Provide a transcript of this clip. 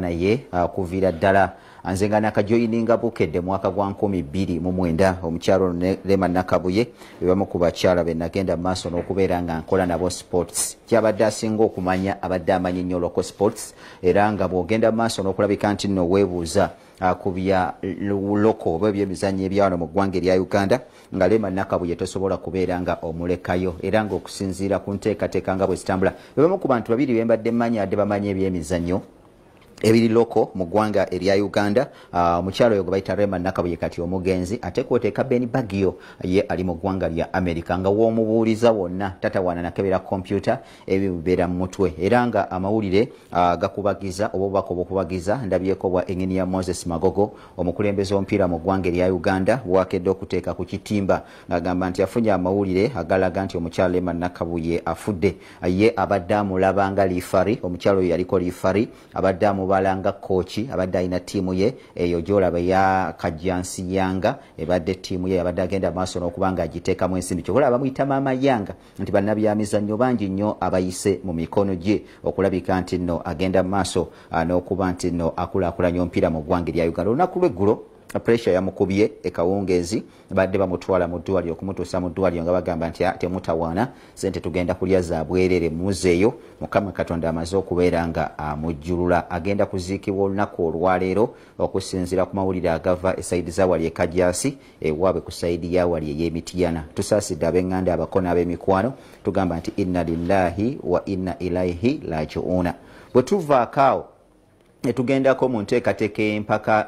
naye uh, kuvira ddala nze nga nakajoyininga bukedde mwaka gwa 2009 omukyalo lema nakabuye bebamu ku bakyala benagenda maaso n'okubeera nga nkola nabo sports kyabadde asinga okumanya abadde amanyi ennyo local sports era nga bwogenda maaso n'okulabika nti nno weebuuza uh, ku bya loko oba ebyemizannyo ebyawano mu ggwanga erya uganda nga lema nakabuye tosobola kubeera nga omulekayo era nga okusinziira ku nteekateeka nga bwe zitambula bebamu ku bantu babiri bembadde mmanyi adde bamanyi ebyemizannyo ebiriloko mu ggwanga erya uganda omukyalo ah, oyo gwe bayita rema nakabuye kati omugenzi ate kwoteeka beni bagio ye ali mu ggwanga lya america nga woomubuuliza wonna tatawaana nakebera kompyuta ebyo bibeera mu mutwe era nga amawulire ah, gakubagiza oba obubaka obwokubagiza ndabyeko bwa engini ya moses magogo omukulembeze omupiira mu ggwanga erya uganda wakedde okuteeka ku kitimba ngaagamba nti afunye amawulire agalaga nti omukyalo rema nakabuye afudde ye abadde amulabanga lifari omukyalo oyo yaliko lifari abadde amuba okubala nga kooki abadde alina ttiimu ye eyo gyolaba eya kajjansi yanga ebadde ttiimu ye abadde agenda maaso n'okuba nga agiteekamu ensimbi kyokola bamuyita maama yanga nti bannabyamizannyo bangi nnyo abayise mu mikono gye okulabika nti nno agenda mu maaso ah, n'okuba nti nno akulaakulanya omupiira mu ggwanga erya uganda olunaku lweggulo pressure yamukubye ekawungeezi badde bamutwala mu ddwaliro okumutuusa mu ddwaliro nga bagamba nti ate ah, mutawaana sente tugenda kulya zabwerere muzeeyo mukama katonda amaze okubeera nga amujjulula agenda kuziikibwa olunaku olwaleero okusinziira ku mawulire agava esaidi zawali ekajasi ewaabwe ku saidi yawali ey'emitiyana tusaasidde abeŋganda abakono ab'emikwano tugamba nti inna lillahi wa inna ilaihi lajiuuna bwe tuvaakaawo netugendako mu nteekateeka empaka